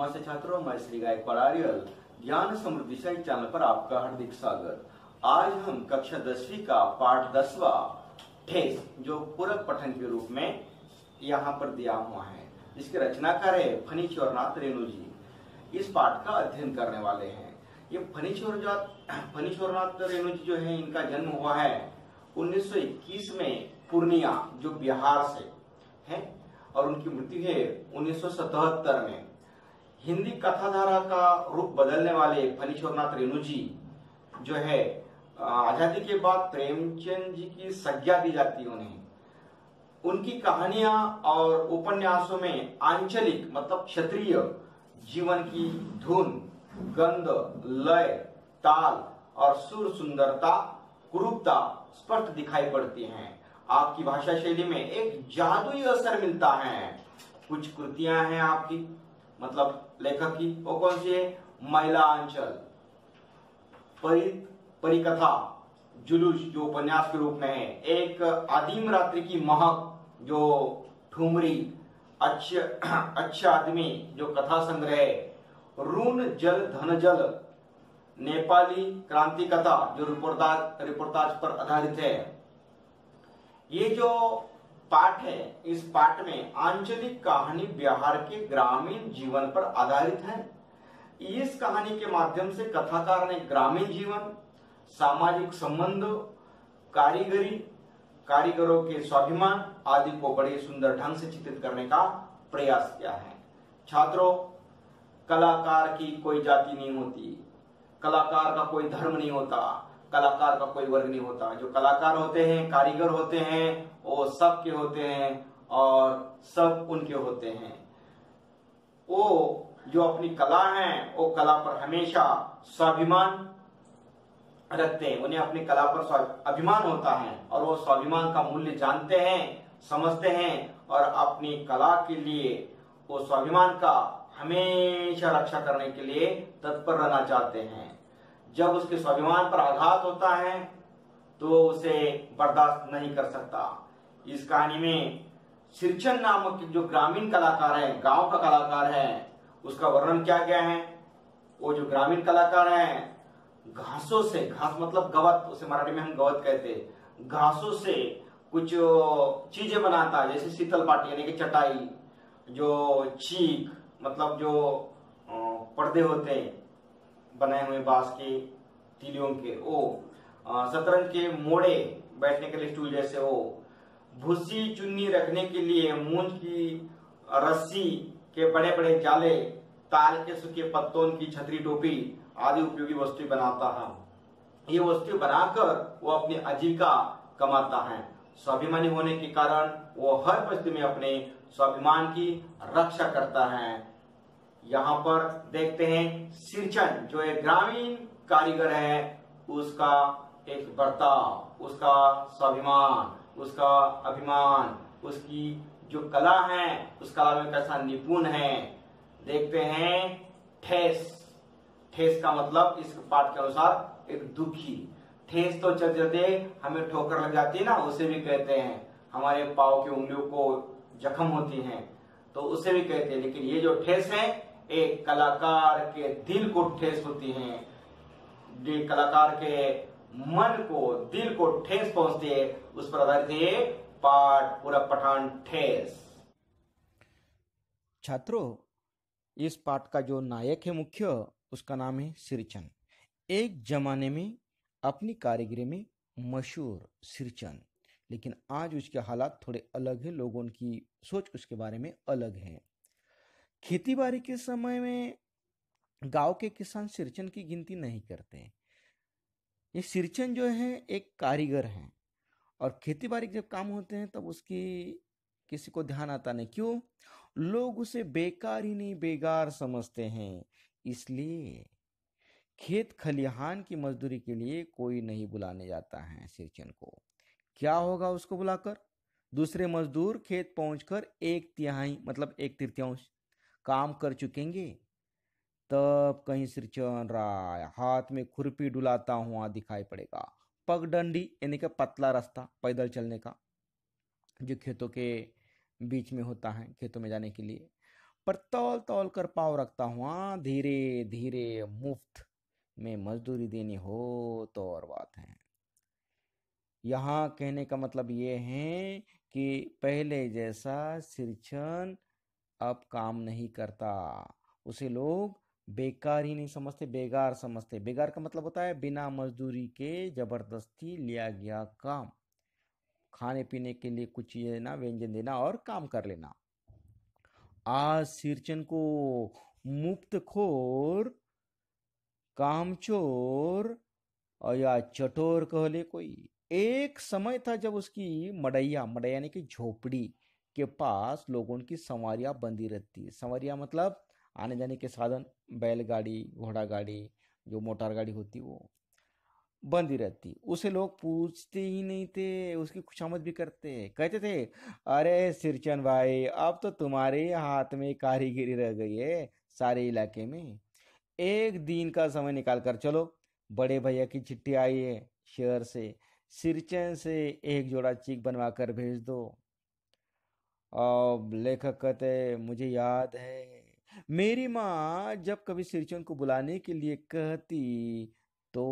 नमस्ते छात्रों मैं श्री गायकवाड़ पड़ारियल ज्ञान समृद्धि सही चैनल पर आपका हार्दिक स्वागत आज हम कक्षा दसवीं का पाठ दसवा ठेस जो पूरक पठन के रूप में यहाँ पर दिया हुआ है इसके रचनाकार है फनीश नाथ रेणु जी इस पाठ का अध्ययन करने वाले हैं ये फनीश्वर नाथ रेणु जी जो है इनका जन्म हुआ है उन्नीस में पूर्णिया जो बिहार से है और उनकी मृत्यु है उन्नीस में हिंदी कथाधारा का रूप बदलने वाले फणीश्वरनाथ रेणु जी जो है आजादी के बाद प्रेमचंद जी की संज्ञा दी जाती है उन्हें उनकी कहानियां और उपन्यासों में आंचलिक मतलब क्षत्रिय जीवन की धुन गंध लय ताल और सुर सुंदरता कुरूपता स्पष्ट दिखाई पड़ती हैं आपकी भाषा शैली में एक जादुई असर मिलता है कुछ कृतियां हैं आपकी मतलब लेखक की वो कौन सी है महिला महिलांचल परित परिकथा जुलूस जो उपन्यास के रूप में है एक आदिम रात्रि की महक जो ठुमरी अच्छा अच्छा आदमी जो कथा संग्रह रून जल धन जल नेपाली क्रांति कथा जो रिपोर्टाज रिपोर्टाज पर आधारित है ये जो पाठ है इस पाठ में आंचलिक कहानी बिहार के ग्रामीण जीवन पर आधारित है इस कहानी के माध्यम से कथाकार ने ग्रामीण जीवन सामाजिक संबंध कारीगरी कारीगरों के स्वाभिमान आदि को बड़े सुंदर ढंग से चित्रित करने का प्रयास किया है छात्रों कलाकार की कोई जाति नहीं होती कलाकार का कोई धर्म नहीं होता कलाकार का कोई वर्ग नहीं होता जो कलाकार होते हैं कारीगर होते हैं वो सब के होते हैं और सब उनके होते हैं वो जो अपनी कला है वो कला पर हमेशा स्वाभिमान रखते हैं उन्हें अपनी कला पर अभिमान होता है और वो स्वाभिमान का मूल्य जानते हैं समझते हैं और अपनी कला के लिए वो स्वाभिमान का हमेशा रक्षा करने के लिए तत्पर रहना चाहते हैं जब उसके स्वाभिमान पर आघात होता है तो उसे बर्दाश्त नहीं कर सकता इस कहानी में शिक्षण नामक जो ग्रामीण कलाकार है गांव का कलाकार है उसका वर्णन क्या गया है वो जो ग्रामीण कलाकार है घासों से घास मतलब गवत उसे मराठी में हम गवत कहते हैं घासों से कुछ चीजें बनाता है जैसे शीतल पाटी यानी कि चटाई जो चीक मतलब जो पर्दे होते हैं बनाए हुए बांस के तीलियों के ओ शतरंग के मोड़े बैठने के लिए स्टूल जैसे ओ भूसी चुन्नी रखने के लिए मूंज की रस्सी के बड़े बड़े जाले ताल के सूखे पत्तों की छतरी टोपी आदि उपयोगी वस्तु बनाता है ये वस्तु बनाकर वो अपनी आजीविका कमाता है स्वाभिमानी होने के कारण वो हर परिस्थिति में अपने स्वाभिमान की रक्षा करता है यहाँ पर देखते हैं सिरचन जो एक ग्रामीण कारीगर है उसका एक बर्ताव उसका स्वाभिमान उसका अभिमान उसकी जो कला है उस कला में कैसा निपुण है देखते हैं ठेस ठेस का मतलब इस पाठ के अनुसार एक दुखी ठेस तो चल चलते हमें ठोकर लग जाती है ना उसे भी कहते हैं हमारे पाव की उंगलियों को जख्म होती हैं तो उसे भी कहते हैं लेकिन ये जो ठेस है एक कलाकार के दिल को ठेस होती है कलाकार के मन को दिल को ठेस पहुंचती है उस पर आधारित पाठ पूरा पठान ठेस छात्रों इस पाठ का जो नायक है मुख्य उसका नाम है सिरचंद एक जमाने में अपनी कारीगरी में मशहूर सिरचंद लेकिन आज उसके हालात थोड़े अलग हैं लोगों की सोच उसके बारे में अलग है खेतीबाड़ी के समय में गांव के किसान सिरचन की गिनती नहीं करते ये सिरचन जो है एक कारीगर है और खेतीबाड़ी जब काम होते हैं तब उसकी किसी को ध्यान आता नहीं क्यों लोग उसे बेकार ही नहीं बेगार समझते हैं इसलिए खेत खलिहान की मजदूरी के लिए कोई नहीं बुलाने जाता है सिरचन को क्या होगा उसको बुलाकर दूसरे मजदूर खेत पहुंचकर एक तिहाई मतलब एक तृतीयांश काम कर चुकेंगे तब कहीं श्री चरण राय हाथ में खुरपी डुलाता हुआ दिखाई पड़ेगा पगडंडी यानी कि पतला रास्ता पैदल चलने का जो खेतों के बीच में होता है खेतों में जाने के लिए पर तौल तौल कर पाव रखता हुआ धीरे धीरे मुफ्त में मजदूरी देनी हो तो और बात है यहाँ कहने का मतलब ये है कि पहले जैसा सिरचन अब काम नहीं करता उसे लोग बेकार ही नहीं समझते बेगार समझते बेगार का मतलब होता है बिना मजदूरी के जबरदस्ती लिया गया काम खाने पीने के लिए कुछ चीज़ देना व्यंजन देना और काम कर लेना आज सिरचन को मुक्त खोर कामचोर या चटोर कह ले कोई एक समय था जब उसकी मडैया मडैया यानी कि झोपड़ी के पास लोगों की संवारियाँ बंदी रहती है संवारियाँ मतलब आने जाने के साधन बैलगाड़ी घोड़ा गाड़ी जो मोटर गाड़ी होती वो बंदी रहती उसे लोग पूछते ही नहीं थे उसकी खुशामद भी करते कहते थे अरे सिरचन भाई अब तो तुम्हारे हाथ में कारीगिरी रह गई है सारे इलाके में एक दिन का समय निकाल कर चलो बड़े भैया की चिट्ठी आई है शहर से सिरचन से एक जोड़ा चीक बनवा कर भेज दो लेखक कहते मुझे याद है मेरी माँ जब कभी सिरचन को बुलाने के लिए कहती तो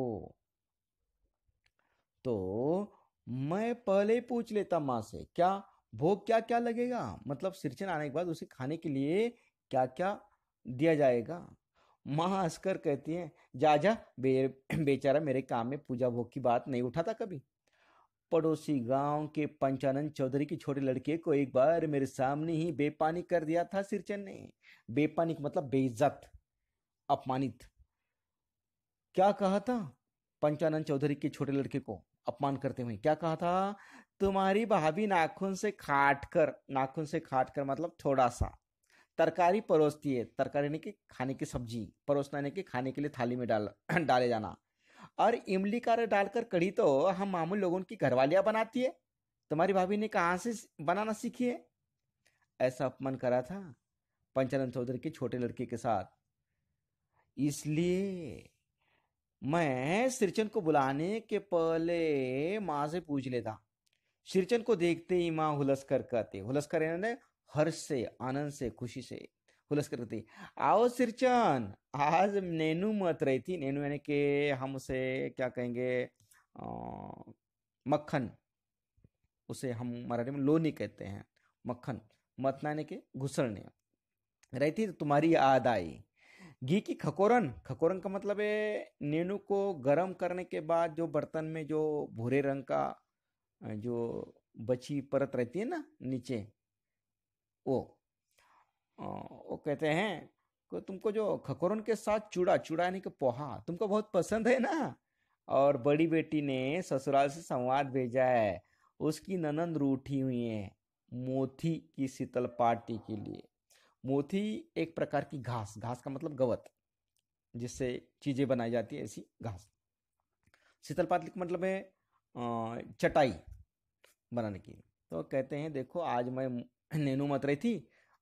तो मैं पहले पूछ लेता माँ से क्या भोग क्या क्या लगेगा मतलब सिरचन आने के बाद उसे खाने के लिए क्या क्या दिया जाएगा माँ हंसकर कहती है जा जा बे, बेचारा मेरे काम में पूजा भोग की बात नहीं उठाता कभी पड़ोसी गांव के पंचानंद चौधरी के छोटे लड़के को एक बार मेरे सामने ही बेपानी कर दिया था सिरचन ने बेपानी मतलब बेइज्जत अपमानित क्या कहा था पंचानंद चौधरी के छोटे लड़के को अपमान करते हुए क्या कहा था तुम्हारी भाभी नाखून से खाट कर नाखून से खाट कर मतलब थोड़ा सा तरकारी परोसती है तरकारी ने कि खाने की सब्जी परोसना ने कि खाने के लिए थाली में डाल डाले जाना और इमली का डालकर कड़ी तो हम मामूल लोगों की घरवालियां बनाती है तुम्हारी भाभी ने कहाँ से बनाना सीखी है ऐसा अपमान करा था पंचानंद चौधरी के छोटे लड़के के साथ इसलिए मैं श्रीचंद को बुलाने के पहले माँ से पूछ लेता सिरचन को देखते ही माँ हुलस कर कहते हुलस कर हर्ष से आनंद से खुशी से हुलसकर कहती आओ सिरचन आज नैनू मत रही थी नैनू यानी कि हम उसे क्या कहेंगे आ, मक्खन उसे हम मराठी में लोनी कहते हैं मक्खन मत यानी के घुसलने रही थी तो तुम्हारी याद आई घी की खकोरन खकोरन का मतलब है नेनू को गर्म करने के बाद जो बर्तन में जो भूरे रंग का जो बची परत रहती है ना नीचे वो वो कहते हैं को तुमको जो खकोरन के साथ चूड़ा चूड़ा यानी कि पोहा तुमको बहुत पसंद है ना और बड़ी बेटी ने ससुराल से संवाद भेजा है उसकी ननंद रूठी हुई है मोथी की शीतल पार्टी के लिए मोथी एक प्रकार की घास घास का मतलब गवत जिससे चीजें बनाई जाती है ऐसी घास शीतल पार्टी का मतलब है चटाई बनाने की तो कहते हैं देखो आज मैं नैनू मत रही थी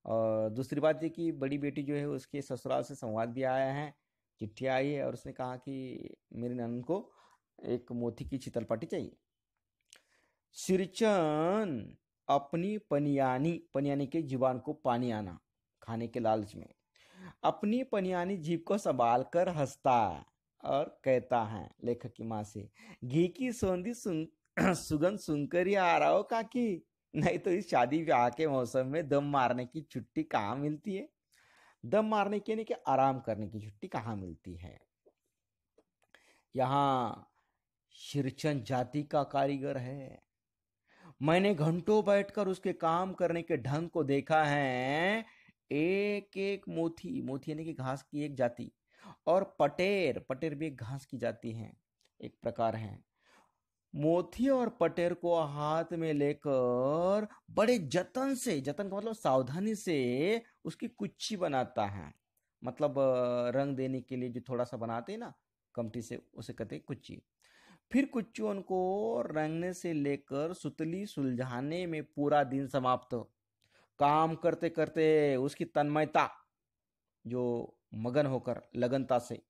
और दूसरी बात ये कि बड़ी बेटी जो है उसके ससुराल से संवाद भी आया है चिट्ठी आई है और उसने कहा कि मेरे ननन को एक मोती की चितलपाटी चाहिए सिरचन अपनी पनियानी पनियानी के जीवान को पानी आना खाने के लालच में अपनी पनियानी जीव को संभाल कर हंसता और कहता है लेखक की माँ से घी की सौंधी सुन सुगंध सुनकर ही आ रहा हो काकी नहीं तो इस शादी ब्याह के मौसम में दम मारने की छुट्टी कहाँ मिलती है दम मारने की यानी कि आराम करने की छुट्टी कहाँ मिलती है यहाँ शिरचन जाति का कारीगर है मैंने घंटों बैठकर उसके काम करने के ढंग को देखा है एक एक मोथी मोथी यानी कि घास की एक जाति और पटेर पटेर भी एक घास की जाति है एक प्रकार है मोथी और पटेर को हाथ में लेकर बड़े जतन से जतन का मतलब सावधानी से उसकी कुच्ची बनाता है मतलब रंग देने के लिए जो थोड़ा सा बनाते हैं ना कमटी से उसे कहते हैं कुच्ची फिर कुच्ची उनको रंगने से लेकर सुतली सुलझाने में पूरा दिन समाप्त काम करते करते उसकी तन्मयता जो मगन होकर लगनता से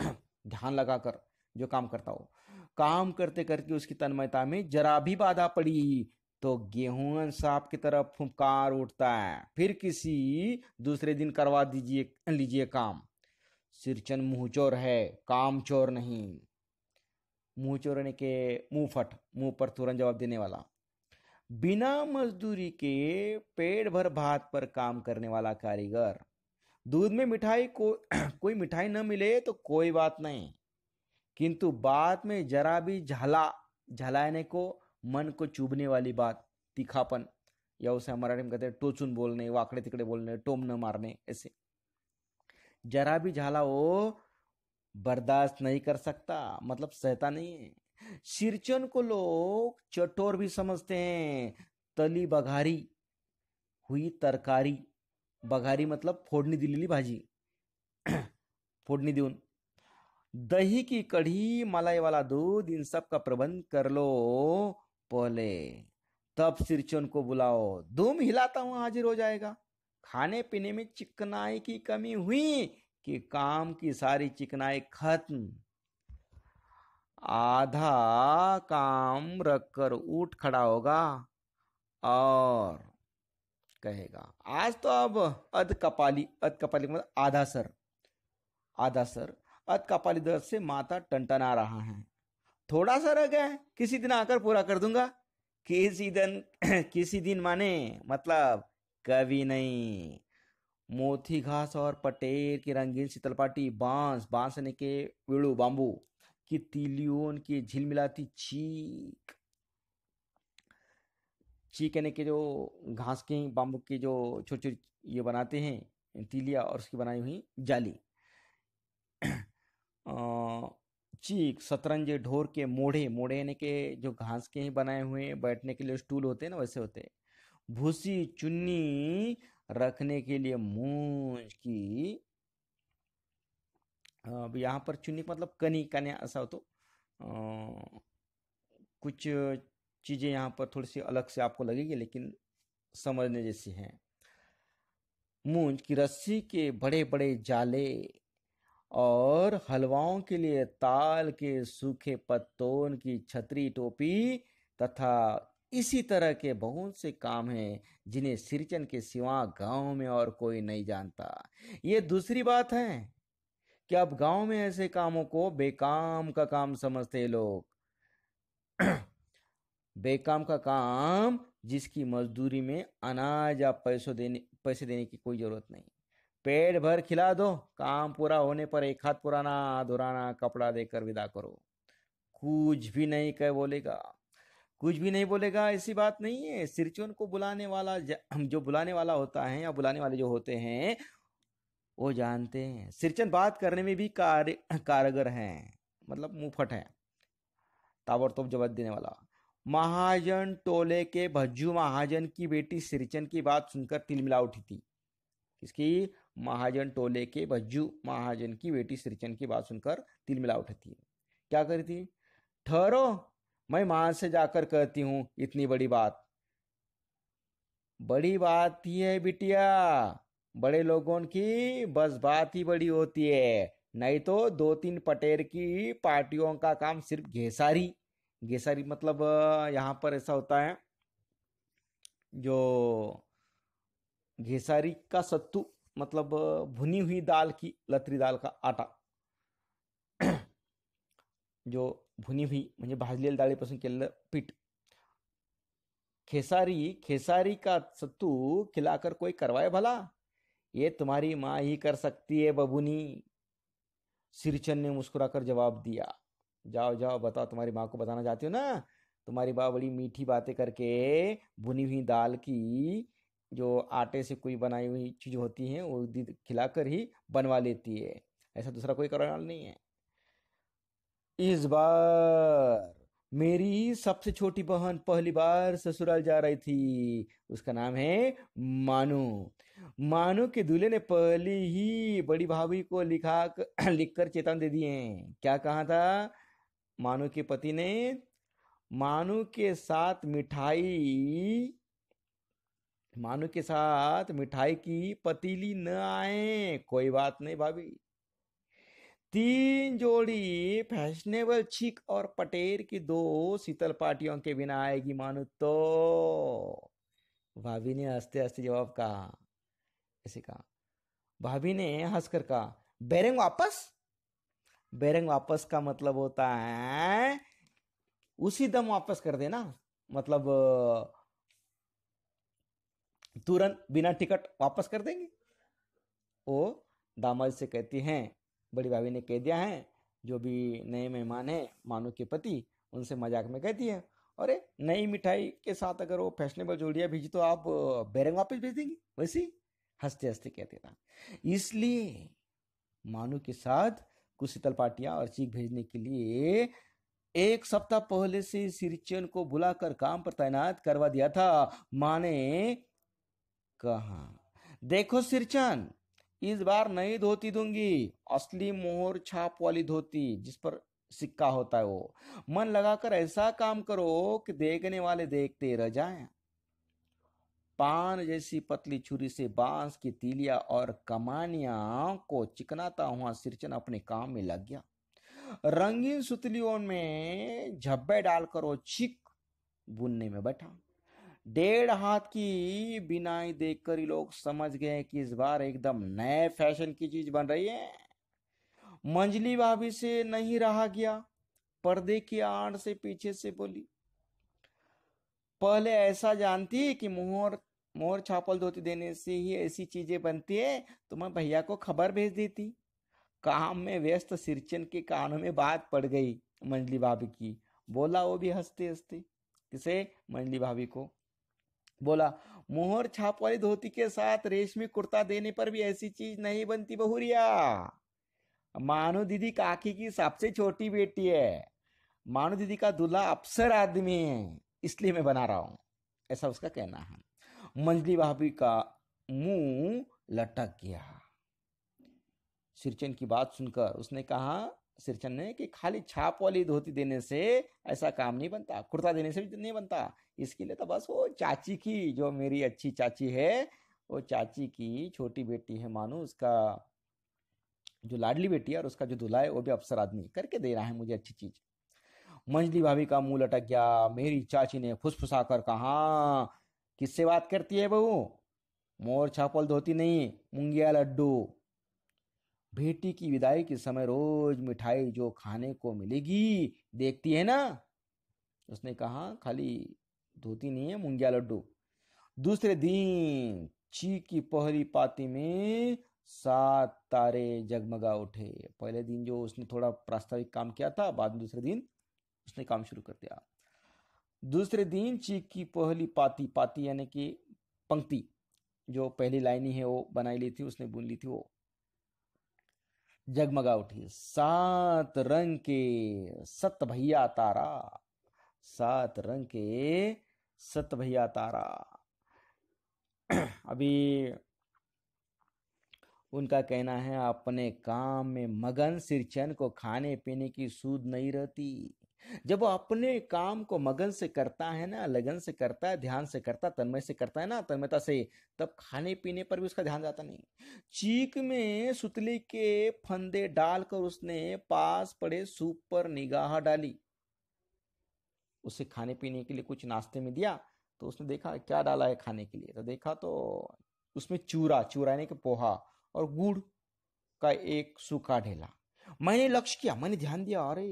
ध्यान लगाकर जो काम करता हो काम करते करते उसकी तन्मयता में जरा भी बाधा पड़ी तो गेहूं साहब की तरफ फुंकार उठता है फिर किसी दूसरे दिन करवा दीजिए लीजिए काम सिरचन मुंह चोर है काम चोर नहीं मुंह चोरने के मुंह फट मुंह पर तुरंत जवाब देने वाला बिना मजदूरी के पेट भर भात पर काम करने वाला कारीगर दूध में मिठाई को कोई मिठाई न मिले तो कोई बात नहीं किंतु बाद में जरा भी झाला झलाने को मन को चुभने वाली बात तिखापन या उसे मराठी में कहते हैं टोचून बोलने वाकड़े तिकड़े बोलने टोम न मारने ऐसे जरा भी झाला वो बर्दाश्त नहीं कर सकता मतलब सहता नहीं है सिरचन को लोग चटोर भी समझते हैं तली बघारी हुई तरकारी बघारी मतलब फोड़नी दिलेली भाजी फोड़नी देऊन दही की कढ़ी मलाई वाला दूध इन सब का प्रबंध कर लो बोले तब सिरचन को बुलाओ धूम हिलाता हूं हाजिर हो जाएगा खाने पीने में चिकनाई की कमी हुई कि काम की सारी चिकनाई खत्म आधा काम रखकर उठ खड़ा होगा और कहेगा आज तो अब अध कपाली अध कपाली मतलब आधा सर आधा सर अत कपाली दर्द से माता टनटना रहा है थोड़ा सा रह गया किसी दिन आकर पूरा कर दूंगा किसी दिन किसी दिन माने मतलब कभी नहीं मोथी घास और पटेर की रंगीन शीतलपाटी बांस बांसने के वीड़ू बांबू की तिलियोन की झिलमिलाती चीख चीकने के जो घास के बांबू के जो छोटे छोटे ये बनाते हैं तिलिया और उसकी बनाई हुई जाली चीक शतरंज ढोर के मोढ़े मोढ़े यानी के जो घास के ही बनाए हुए बैठने के लिए स्टूल होते हैं ना वैसे होते हैं भूसी चुन्नी रखने के लिए मूंज की अब यहाँ पर चुन्नी मतलब कनी कन्या ऐसा हो तो कुछ चीज़ें यहाँ पर थोड़ी सी अलग से आपको लगेगी लेकिन समझने जैसी हैं मूंज की रस्सी के बड़े बड़े जाले और हलवाओं के लिए ताल के सूखे पत्तों की छतरी टोपी तथा इसी तरह के बहुत से काम हैं जिन्हें सिरचन के सिवा गांव में और कोई नहीं जानता ये दूसरी बात है कि अब गांव में ऐसे कामों को बेकाम का काम समझते लोग बेकाम का काम जिसकी मजदूरी में अनाज या पैसों देने पैसे देने की कोई जरूरत नहीं पेट भर खिला दो काम पूरा होने पर एक हाथ पुराना दुराना कपड़ा देकर विदा करो कुछ भी नहीं कह बोलेगा कुछ भी नहीं बोलेगा ऐसी बात नहीं है सिरचोन को बुलाने वाला जो बुलाने वाला होता है या बुलाने वाले जो होते हैं वो जानते हैं सिरचन बात करने में भी कार्य कारगर हैं मतलब मुंहफट है ताबड़तोब जवाब देने वाला महाजन टोले के भज्जू महाजन की बेटी सिरचन की बात सुनकर तिलमिला उठी थी किसकी महाजन टोले के भज्जू महाजन की बेटी श्रीचंद की बात सुनकर तिल मिला उठती है क्या करती है ठहरो मैं मां से जाकर कहती हूं इतनी बड़ी बात बड़ी बात ही है बिटिया बड़े लोगों की बस बात ही बड़ी होती है नहीं तो दो तीन पटेर की पार्टियों का काम सिर्फ घेसारी घेसारी मतलब यहाँ पर ऐसा होता है जो घेसारी का सत्तू मतलब भुनी हुई दाल की लतरी दाल का आटा जो भुनी हुई म्हणजे भाजलेल्या डाळीपासून केलेलं पीठ खेसारी खेसारी का सत्तू खिलाकर कोई करवाए भला ये तुम्हारी माँ ही कर सकती है बबुनी सिरचन ने मुस्कुराकर जवाब दिया जाओ जाओ बताओ तुम्हारी माँ को बताना चाहती हो ना तुम्हारी बा बड़ी मीठी बातें करके भुनी हुई दाल की जो आटे से कोई बनाई हुई चीज़ होती है वो दूध खिलाकर ही बनवा लेती है ऐसा दूसरा कोई कारण नहीं है इस बार मेरी सबसे छोटी बहन पहली बार ससुराल जा रही थी उसका नाम है मानू मानू के दूल्हे ने पहले ही बड़ी भाभी को लिखा कर, लिख कर चेतावनी दे दिए क्या कहा था मानू के पति ने मानू के साथ मिठाई मेहमानों के साथ मिठाई की पतीली न आए कोई बात नहीं भाभी तीन जोड़ी फैशनेबल छिक और पटेर की दो शीतल पार्टियों के बिना आएगी मानो तो भाभी ने हंसते हंसते जवाब कहा ऐसे कहा भाभी ने हंसकर कहा बैरंग वापस बैरंग वापस का मतलब होता है उसी दम वापस कर देना मतलब तुरंत बिना टिकट वापस कर देंगे वो दामाद से कहती हैं बड़ी भाभी ने कह दिया है जो भी नए मेहमान हैं मानो के पति उनसे मजाक में कहती है अरे नई मिठाई के साथ अगर वो फैशनेबल जोड़िया भेजी तो आप बैरंग वापस भेज देंगे वैसे हंसते हंसते कहते था इसलिए मानो के साथ शीतल पाटिया और चीख भेजने के लिए एक सप्ताह पहले से सिरचन को बुलाकर काम पर तैनात करवा दिया था माँ ने कहा देखो सिरचन इस बार नई धोती दूंगी असली मोहर छाप वाली धोती जिस पर सिक्का होता है वो मन लगाकर ऐसा काम करो कि देखने वाले देखते रह जाएं। पान जैसी पतली छुरी से बांस की तीलिया और कमानिया को चिकनाता हुआ सिरचन अपने काम में लग गया रंगीन सुतलियों में झब्बे डालकर वो छिक बुनने में बैठा डेढ़ हाथ की बिनाई देखकर ही लोग समझ गए कि इस बार एकदम नए फैशन की चीज बन रही है मंजली भाभी से नहीं रहा गया पर्दे की आड़ से पीछे से बोली पहले ऐसा जानती कि मोहर मोहर छापल धोती देने से ही ऐसी चीजें बनती है तो मैं भैया को खबर भेज देती काम में व्यस्त सिरचन के कानों में बात पड़ गई मंजली भाभी की बोला वो भी हंसते हंसते किसे मंजली भाभी को बोला मोहर छाप वाली धोती के साथ रेशमी कुर्ता देने पर भी ऐसी चीज नहीं बनती बहुरिया मानो दीदी काकी की सबसे छोटी बेटी है मानो दीदी का दूल्हा अफसर आदमी है इसलिए मैं बना रहा हूं ऐसा उसका कहना है मंजली भाभी का मुंह लटक गया सिरचन की बात सुनकर उसने कहा श्रीचंद ने कि खाली छाप वाली धोती देने से ऐसा काम नहीं बनता कुर्ता देने से भी तो नहीं बनता इसके लिए तो बस वो चाची की जो मेरी अच्छी चाची है वो चाची की छोटी बेटी है मानो उसका जो लाडली बेटी है और उसका जो दुला है वो भी अफसर आदमी करके दे रहा है मुझे अच्छी चीज मंजली भाभी का मुंह लटक गया मेरी चाची ने फुसफुसा कर कहा किससे बात करती है बहू मोर छापल धोती नहीं मुंगिया लड्डू बेटी की विदाई के समय रोज मिठाई जो खाने को मिलेगी देखती है ना उसने कहा खाली धोती नहीं है मुंगिया लड्डू दूसरे दिन ची की पहली पाती में सात तारे जगमगा उठे पहले दिन जो उसने थोड़ा प्रास्ताविक काम किया था बाद में दूसरे दिन उसने काम शुरू कर दिया दूसरे दिन चीख की पहली पाती पाती यानी कि पंक्ति जो पहली लाइनी है वो बनाई ली थी उसने बुन ली थी वो जगमगा उठी सात रंग के सत भैया तारा सात रंग के सत भैया तारा अभी उनका कहना है अपने काम में मगन सिरचन को खाने पीने की सूद नहीं रहती जब वो अपने काम को मगन से करता है ना लगन से करता है ध्यान से करता है तन्मय से करता है ना तन्मयता से तब खाने पीने पर भी उसका ध्यान जाता नहीं चीक में सुतली के फंदे डालकर उसने पास पड़े सूप पर निगाह डाली उसे खाने पीने के लिए कुछ नाश्ते में दिया तो उसने देखा क्या डाला है खाने के लिए तो देखा तो उसमें चूरा चूरा यानी कि पोहा और गुड़ का एक सूखा ढेला मैंने लक्ष्य किया मैंने ध्यान दिया अरे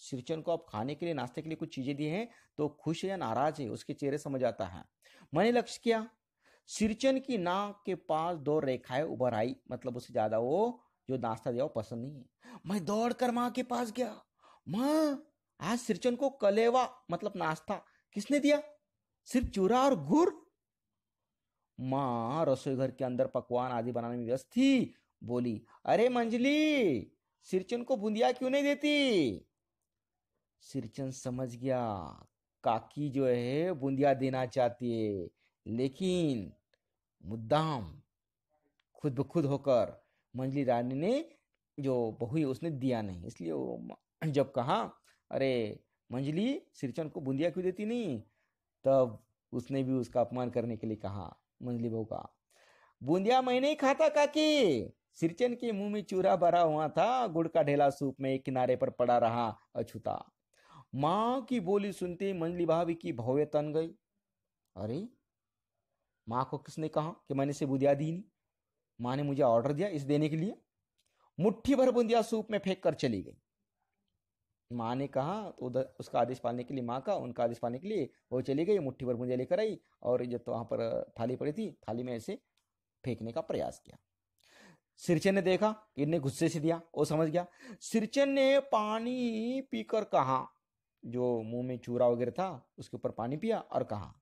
सिरचन को आप खाने के लिए नाश्ते के लिए कुछ चीजें दी हैं तो खुश है या नाराज है उसके चेहरे समझ आता है मैंने लक्ष्य किया सिरचन की नाक के पास दो रेखाएं उभर आई मतलब उससे ज्यादा वो जो नाश्ता दिया वो पसंद नहीं है मैं दौड़ कर माँ के पास गया माँ आज सिरचन को कलेवा मतलब नाश्ता किसने दिया सिर्फ चूरा और घुर माँ रसोई घर के अंदर पकवान आदि बनाने में व्यस्त थी बोली अरे मंजली सिरचन को बुंदिया क्यों नहीं देती श्रीचंद समझ गया काकी जो है बूंदिया देना चाहती है लेकिन मुद्दाम खुद ब खुद होकर मंजली रानी ने जो बहु है उसने दिया नहीं इसलिए वो जब कहा अरे मंजली सिरचन को बूंदिया क्यों देती नहीं तब उसने भी उसका अपमान करने के लिए कहा मंजली बहू का बूंदिया मैं नहीं खाता काकी सिरचन के मुंह में चूरा भरा हुआ था गुड़ का ढेला सूप में एक किनारे पर पड़ा रहा अछूता माँ की बोली सुनते ही मंजली भाभी की भव्य तन गई अरे माँ को किसने कहा कि मैंने इसे बुदिया दी नहीं माँ ने मुझे ऑर्डर दिया इस देने के लिए मुट्ठी भर बुंदिया सूप में फेंक कर चली गई माँ ने कहा तो उधर उसका आदेश पालने के लिए माँ का उनका आदेश पालने के लिए वो चली गई मुट्ठी भर बुंदिया लेकर आई और जब तो वहाँ पर थाली पड़ी थी थाली में ऐसे फेंकने का प्रयास किया सिरचन ने देखा इनने गुस्से से दिया वो समझ गया सिरचन ने पानी पीकर कहा जो मुंह में चूरा वगैरह था उसके ऊपर पानी पिया और कहा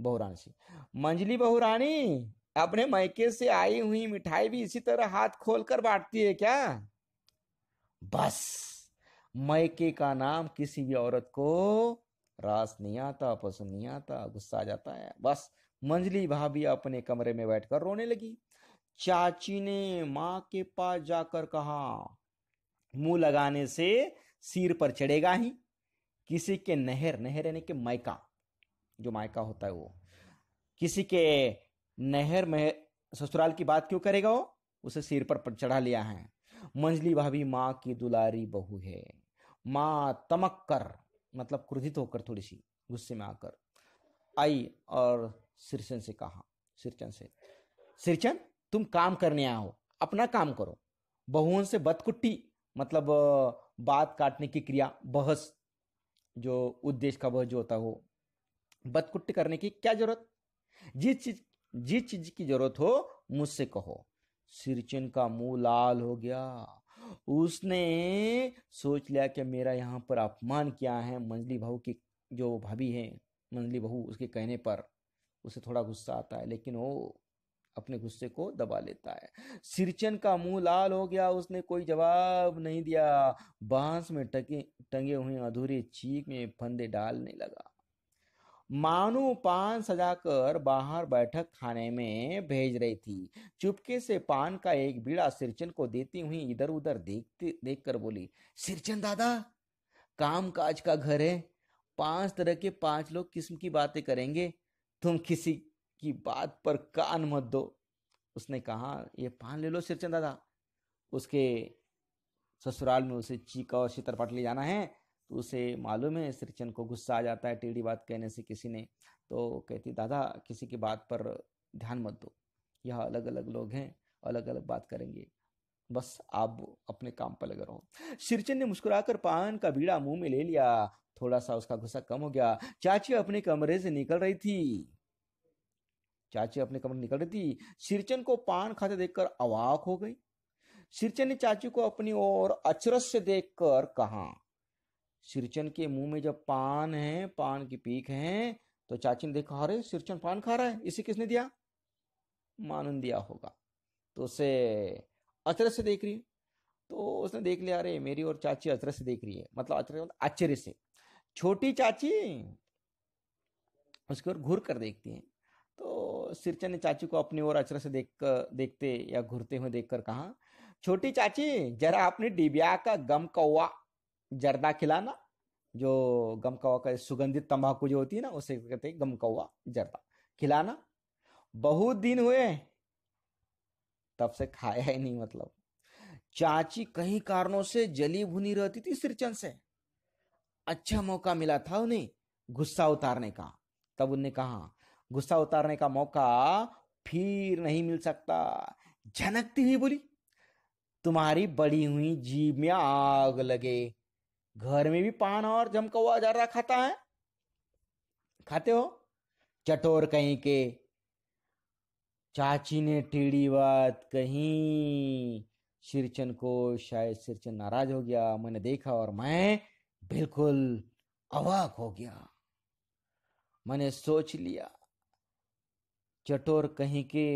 बहुरानी से मंजली बहुरानी अपने मैके से आई हुई मिठाई भी इसी तरह हाथ खोलकर बांटती है क्या बस मैके का नाम किसी भी औरत को रास नहीं आता पसंद नहीं आता गुस्सा आ जाता है बस मंजली भाभी अपने कमरे में बैठकर रोने लगी चाची ने माँ के पास जाकर कहा मुंह लगाने से सिर पर चढ़ेगा ही किसी के नहर नहर यानी कि मायका जो मायका होता है वो किसी के नहर में ससुराल की बात क्यों करेगा वो उसे सिर पर चढ़ा लिया है मंजली भाभी माँ की दुलारी बहू है माँ तमक कर मतलब क्रोधित होकर थोड़ी सी गुस्से में आकर आई और सिरचन से कहा सिरचन से सिरचन तुम काम करने आओ अपना काम करो बहुओं से बदकुट्टी मतलब बात काटने की क्रिया बहस जो उद्देश्य का वह जो होता हो बदकुट्टी करने की क्या जरूरत जिस चीज जिस चीज की जरूरत हो मुझसे कहो सिरचिन का मुंह लाल हो गया उसने सोच लिया कि मेरा यहाँ पर अपमान किया है मंजली बहू की जो भाभी है मंजली बहू उसके कहने पर उसे थोड़ा गुस्सा आता है लेकिन वो अपने गुस्से को दबा लेता है सिरचन का मुंह लाल हो गया उसने कोई जवाब नहीं दिया बांस में टके टंगे हुए अधूरे चीख में फंदे डालने लगा मानू पान सजाकर बाहर बैठक खाने में भेज रही थी चुपके से पान का एक बीड़ा सिरचन को देती हुई इधर उधर देखते देखकर बोली सिरचन दादा काम काज का घर है पांच तरह के पांच लोग किस्म की बातें करेंगे तुम किसी की बात पर कान मत दो उसने कहा ये पान ले लो सिरचंद दादा उसके ससुराल में उसे चीका और चित्रपट ले जाना है तो उसे मालूम है सिरचंद को गुस्सा आ जाता है टेढ़ी बात कहने से किसी ने तो कहती दादा किसी की बात पर ध्यान मत दो यह अलग अलग लोग हैं अलग अलग बात करेंगे बस आप अपने काम पर लगे रहो सिरचन ने मुस्कुराकर पान का बीड़ा मुंह में ले लिया थोड़ा सा उसका गुस्सा कम हो गया चाची अपने कमरे से निकल रही थी चाची अपने कमरे निकल रही थी सिरचन को पान खाते देखकर अवाक हो गई सिरचन ने चाची को अपनी ओर अचरस से देखकर कहा सिरचन के मुंह में जब पान है पान की पीक है तो चाची ने देखा अरे सिरचन पान खा रहा है इसे किसने दिया मानन दिया होगा तो उसे अचरस से देख रही है तो उसने देख लिया अरे मेरी और चाची अचरस से देख रही है मतलब अचरस मतलब आश्चर्य से छोटी चाची उसकी ओर घूर कर देखती है सिरचन ने चाची को अपनी ओर अचरज से देख कर देखते या घूरते हुए देखकर कहा छोटी चाची जरा अपने डिबिया का गम कौवा जर्दा खिलाना जो गम कौवा का सुगंधित तंबाकू जो होती है ना उसे कहते हैं गम कौवा जर्दा खिलाना बहुत दिन हुए तब से खाया ही नहीं मतलब चाची कई कारणों से जली भुनी रहती थी सिरचन से अच्छा मौका मिला था उन्हें गुस्सा उतारने का तब उन्हें कहा गुस्सा उतारने का मौका फिर नहीं मिल सकता झनकती हुई बोली तुम्हारी बड़ी हुई जीभ में आग लगे घर में भी पान और जा रहा खाता है खाते हो चटोर कहीं के चाची ने टेढ़ी बात कहीं सिरचन को शायद सिरचन नाराज हो गया मैंने देखा और मैं बिल्कुल अवाक हो गया मैंने सोच लिया चटोर कहीं के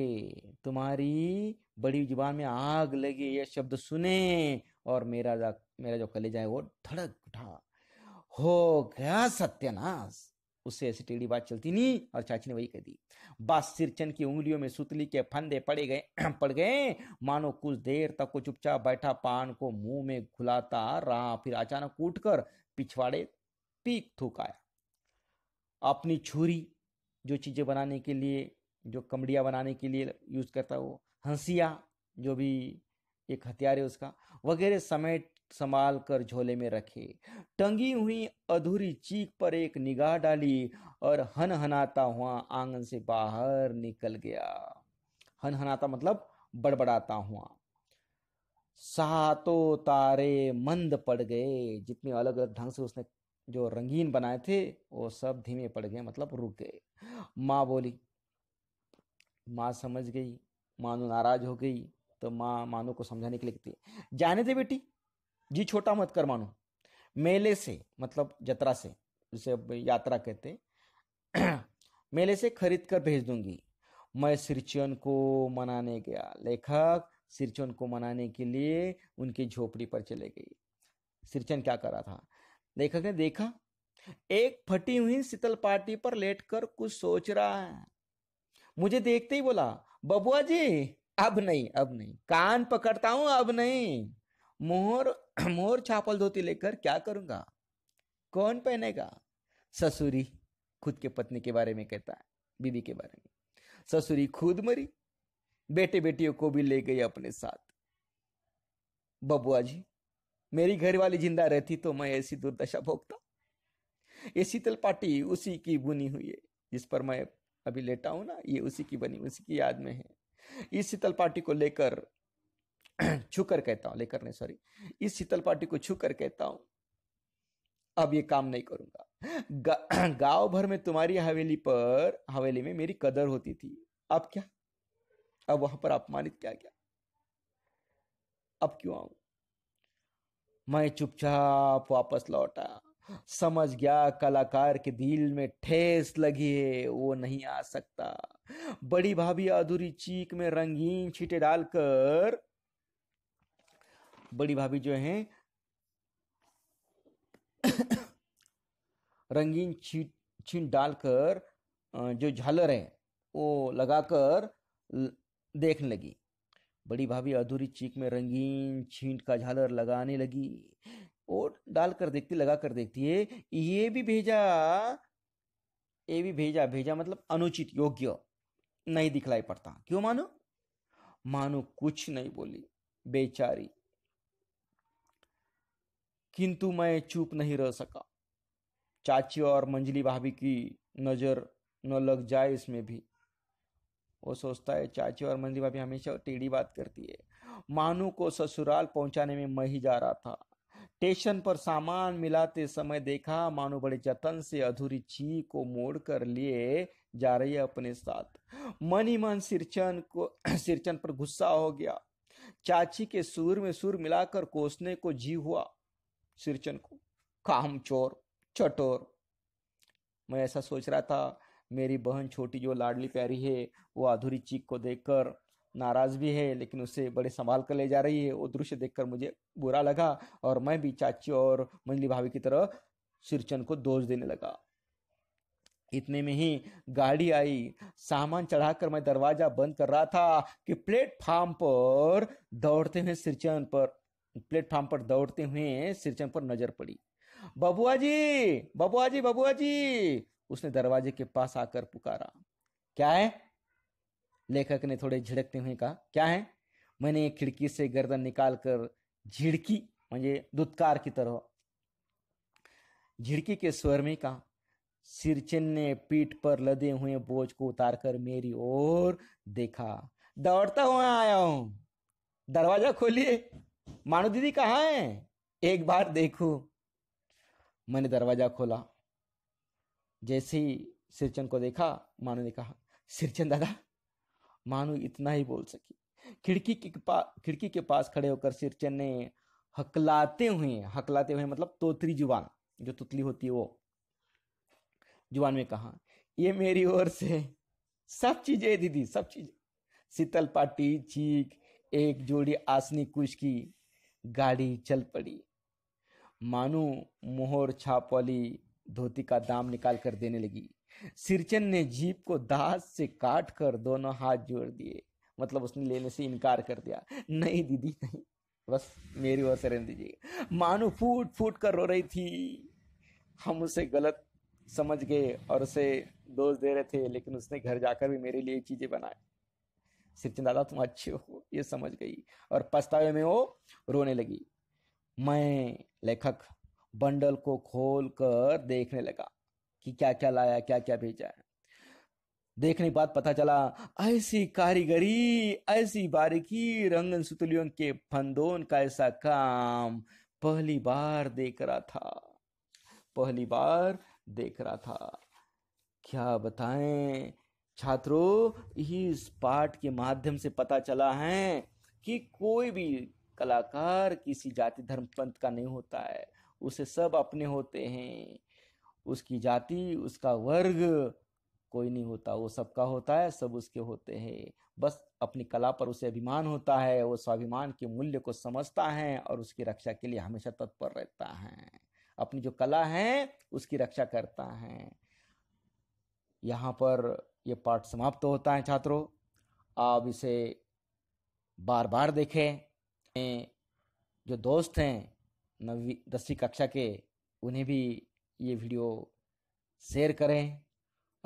तुम्हारी बड़ी जुबान में आग लगी ये शब्द सुने और मेरा मेरा जो कलेजा है वो धड़क उठा हो गया सत्यानाश उससे ऐसी टेढ़ी बात चलती नहीं और चाची ने वही कह दी बात सिरचन की उंगलियों में सुतली के फंदे पड़े गए पड़ गए मानो कुछ देर तक को चुपचाप बैठा पान को मुंह में घुलाता रहा फिर अचानक उठकर पिछवाड़े पीक आया अपनी छुरी जो चीजें बनाने के लिए जो कमड़िया बनाने के लिए यूज करता है वो हंसिया जो भी एक हथियार है उसका वगैरह समेट संभाल कर झोले में रखे टंगी हुई अधूरी चीख पर एक निगाह डाली और हन हनाता हुआ आंगन से बाहर निकल गया हन हनाता मतलब बड़बड़ाता हुआ सातों तारे मंद पड़ गए जितने अलग अलग ढंग से उसने जो रंगीन बनाए थे वो सब धीमे पड़ गए मतलब रुक गए माँ बोली माँ समझ गई मानो नाराज हो गई तो माँ मानो को समझाने के लिए कहती है जाने दे बेटी जी छोटा मत कर मानो मेले से मतलब जतरा से जिसे यात्रा कहते मेले से खरीद कर भेज दूंगी मैं सिरचन को मनाने गया लेखक सिरचन को मनाने के लिए उनकी झोपड़ी पर चले गई सिरचन क्या कर रहा था लेखक ने देखा एक फटी हुई शीतल पार्टी पर लेटकर कुछ सोच रहा है मुझे देखते ही बोला बबुआ जी अब नहीं अब नहीं कान पकड़ता हूं अब नहीं मोहर मोहर छापल धोती लेकर क्या करूंगा कौन पहनेगा ससुरी खुद के पत्नी के बारे में कहता है बीबी के बारे में ससुरी खुद मरी बेटे बेटियों को भी ले गई अपने साथ बबुआ जी मेरी घर वाली जिंदा रहती तो मैं ऐसी दुर्दशा भोगता ये शीतल पाटी उसी की बुनी हुई है जिस पर मैं अभी लेटा हूँ ना ये उसी की बनी उसी की याद में है इस शीतल पार्टी को लेकर छू कर कहता हूँ लेकर नहीं सॉरी इस शीतल पार्टी को छू कर कहता हूँ अब ये काम नहीं करूंगा गा, गांव भर में तुम्हारी हवेली पर हवेली में मेरी कदर होती थी अब क्या अब वहां पर अपमानित क्या क्या अब क्यों आऊं मैं चुपचाप वापस लौटा समझ गया कलाकार के दिल में ठेस लगी है वो नहीं आ सकता बड़ी भाभी अधूरी चीख में रंगीन छीटे डालकर बड़ी भाभी जो है रंगीन छीट छीन डालकर जो झालर है वो लगाकर देखने लगी बड़ी भाभी अधूरी चीख में रंगीन छींट का झालर लगाने लगी और डाल कर देखती लगा कर देखती है ये भी भेजा ये भी भेजा भेजा मतलब अनुचित योग्य नहीं दिखलाई पड़ता क्यों मानो मानो कुछ नहीं बोली बेचारी किंतु मैं चुप नहीं रह सका चाची और मंजली भाभी की नजर न लग जाए इसमें भी वो सोचता है चाची और मंजली भाभी हमेशा टेढ़ी बात करती है मानू को ससुराल पहुंचाने में मैं ही जा रहा था स्टेशन पर सामान मिलाते समय देखा मानो बड़े जतन से अधूरी ची को मोड़ कर लिए जा रही है अपने साथ मन ही मन सिरचन को सिरचन पर गुस्सा हो गया चाची के सुर में सुर मिलाकर कोसने को जी हुआ सिरचन को काम चोर चटोर मैं ऐसा सोच रहा था मेरी बहन छोटी जो लाडली प्यारी है वो अधूरी चीख को देखकर नाराज़ भी है लेकिन उसे बड़े संभाल कर ले जा रही है वो दृश्य देखकर मुझे बुरा लगा और मैं भी चाची और मंजली भाभी की तरह सिरचन को दोष देने लगा इतने में ही गाड़ी आई सामान चढ़ाकर मैं दरवाजा बंद कर रहा था कि प्लेटफार्म पर दौड़ते हुए सिरचन पर प्लेटफार्म पर दौड़ते हुए सिरचन पर नजर पड़ी बबुआ जी बबुआ जी बबुआ जी उसने दरवाजे के पास आकर पुकारा क्या है लेखक ने थोडे झिडकते हुए कहा क्या है मैंने खिड़की से गर्दन निकालकर झिड़की मजे दुत्कार की तरह झिड़की के स्वर में कहा सिरचिन ने पीठ पर लदे हुए बोझ को उतारकर मेरी ओर देखा दौड़ता हुआ आया हूं दरवाजा खोलिए मानो दीदी कहा है एक बार देखो मैंने दरवाजा खोला जैसे ही सिरचन को देखा मानो ने कहा सिरचन दादा मानो इतना ही बोल सकी खिड़की के खिड़की के पास खड़े होकर सिरचन ने हकलाते हुए हकलाते हुए मतलब तोतरी जुबान जो तुतली होती है वो जुबान में कहा ये मेरी ओर से सब चीजें दीदी सब चीजें शीतल पाटी चीख एक जोड़ी आसनी कुश की गाड़ी चल पड़ी मानो मोहर छाप वाली धोती का दाम निकाल कर देने लगी सिरचन ने जीप को दास से काट कर दोनों हाथ जोड़ दिए मतलब उसने लेने से इनकार कर दिया नहीं दीदी नहीं बस मेरी ओर से रहने दीजिए मानो फूट फूट कर रो रही थी हम उसे गलत समझ गए और उसे दोष दे रहे थे लेकिन उसने घर जाकर भी मेरे लिए चीज़ें बनाए सिरचन दादा तुम अच्छे हो ये समझ गई और पछतावे में वो रोने लगी मैं लेखक बंडल को खोल कर देखने लगा कि क्या क्या लाया क्या क्या भेजा है देखने के बाद पता चला ऐसी कारीगरी ऐसी बारीकी रंगन सुतलियों के फंदोन का ऐसा काम पहली बार देख रहा था पहली बार देख रहा था क्या बताएं छात्रों इस पाठ के माध्यम से पता चला है कि कोई भी कलाकार किसी जाति धर्म पंथ का नहीं होता है उसे सब अपने होते हैं उसकी जाति उसका वर्ग कोई नहीं होता वो सबका होता है सब उसके होते हैं बस अपनी कला पर उसे अभिमान होता है वो स्वाभिमान के मूल्य को समझता है और उसकी रक्षा के लिए हमेशा तत्पर रहता है अपनी जो कला है उसकी रक्षा करता है यहाँ पर ये पाठ समाप्त तो होता है छात्रों आप इसे बार बार देखें जो दोस्त हैं नवी दसवीं कक्षा के उन्हें भी ये वीडियो शेयर करें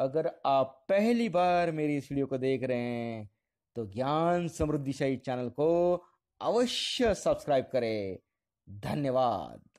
अगर आप पहली बार मेरी इस वीडियो को देख रहे हैं तो ज्ञान समृद्धिशाही चैनल को अवश्य सब्सक्राइब करें धन्यवाद